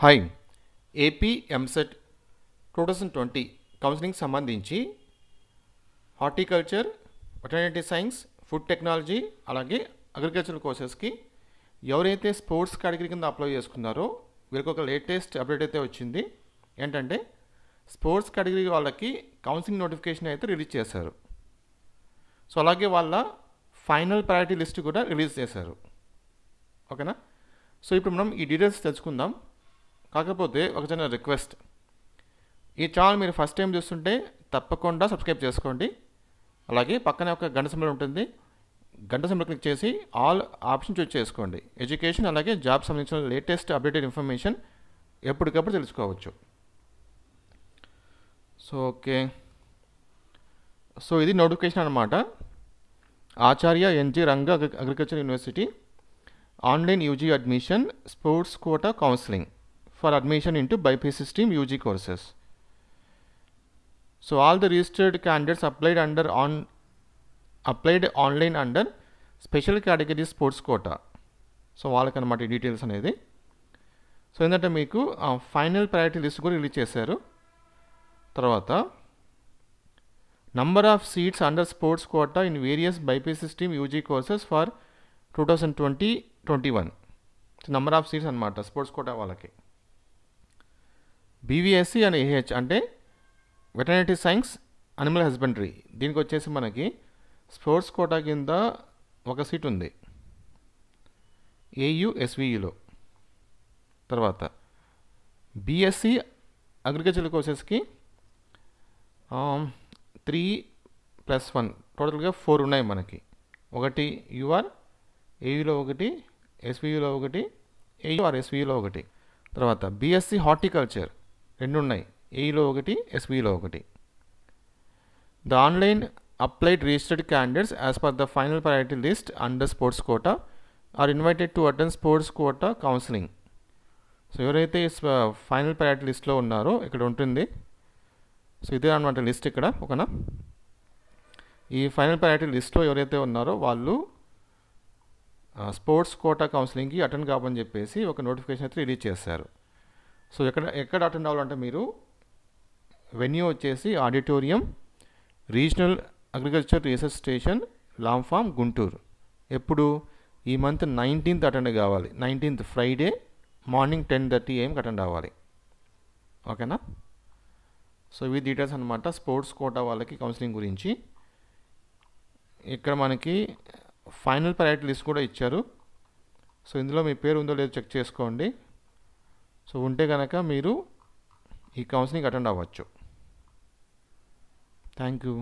hi AP EAMCET two thousand twenty counselling సంబంధించి horticulture veterinary science food technology అలాగే agriculture కోర్సెస్కి ఎవరైతే sports category కింద అప్లై చేసుకున్నారో వీరికి ఒక లేటెస్ట్ అప్డేట్ అయితే వచ్చింది ఏంటంటే స్పోర్ట్స్ కేటగిరీ వాళ్ళకి కౌన్సిలింగ్ నోటిఫికేషన్ అయితే రిలీజ్ చేశారు సో అలాగే వాళ్ళ ఫైనల్ ప్రయారిటీ లిస్ట్ కూడా రిలీజ్ చేశారు ఓకేనా సో ఇప్పుడు మనం ఈ డీటెయిల్స్ తెలుసుకుందాం కాకపోతే ఒక చిన్న రిక్వెస్ట్ ఈ ఛానల్ మీరు ఫస్ట్ టైం చూస్తుంటే తప్పకుండా సబ్స్క్రైబ్ చేసుకోండి అలాగే పక్కనే ఒక గంట సంబంధం ఉంటుంది గంట సింబల్ క్లిక్ చేసి ఆల్ ఆప్షన్ చూస్ చేసుకోండి ఎడ్యుకేషన్ అలాగే జాబ్ సంబంధించిన లేటెస్ట్ అప్డేటెడ్ ఇన్ఫర్మేషన్ ఎప్పటికప్పుడు తెలుసుకోవచ్చు సో ఓకే సో ఇది నోటిఫికేషన్ అనమాట Acharya NG Ranga agriculture university online UG admission sports quota counselling for admission into BIPACE stream UG courses so all the registered candidates applied under on applied online under special category sports quota so వాళ్ళకనమాట details అనేది so ఏంటంటే మీకు final priority list కూడా release చేశారు తర్వాత number of seats under sports quota in various BIPC stream UG courses for two thousand twenty twenty one number of seats అనమాట sports quota వాళ్ళకి BVSc and AH అంటే veterinary science animal husbandry దీనికి వచ్చేసి మనకి sports quota కింద ఒక seat ఉంది AU తర్వాత బీఎస్సీ అగ్రికల్చర్ కోర్సెస్కి త్రీ ప్లస్ వన్ టోటల్గా ఫోర్ ఉన్నాయి మనకి ఒకటి యూఆర్ ఏయులో ఒకటి ఎస్వియులో ఒకటి ఏయుఆర్ ఒకటి తర్వాత బీఎస్సీ హార్టికల్చర్ రెండు ఉన్నాయి ఏఈలో ఒకటి ఎస్బీలో ఒకటి the online applied registered candidates as per the final priority list under sports quota are invited to attend sports quota counselling so ఎవరైతే ఫైనల్ ప్రయారిటీ లిస్ట్లో ఉన్నారో ఇక్కడ ఉంటుంది సో ఇదే అనమాట లిస్ట్ ఇక్కడ ఒకనా ఈ ఫైనల్ ప్రయారిటీ లిస్ట్లో ఎవరైతే ఉన్నారో వాళ్ళు స్పోర్ట్స్ కోటా కౌన్సిలింగ్కి అటెండ్ కావని చెప్పేసి ఒక నోటిఫికేషన్ అయితే రిలీజ్ చేశారు సో ఎక్కడ ఎక్కడ అటెండ్ అవ్వాలంటే మీరు వెన్యూ వచ్చేసి auditorium regional agriculture research station Lam Farm Guntur ఎప్పుడు ఈ మంత్ నైన్టీన్త్ అటెండ్ కావాలి nineteenth Friday morning ten thirty ఏఎంకి అటెండ్ అవ్వాలి ఓకేనా సో ఇవి డీటెయిల్స్ అనమాట స్పోర్ట్స్ కోటా వాళ్ళకి కౌన్సిలింగ్ గురించి ఇక్కడ మనకి ఫైనల్ ప్రయారిటీ లిస్ట్ కూడా ఇచ్చారు సో ఇందులో మీ పేరు ఉందో లేదో చెక్ చేసుకోండి సో ఉంటే కనుక మీరు ఈ కౌన్సిలింగ్ అటెండ్ అవ్వచ్చు థ్యాంక్ యూ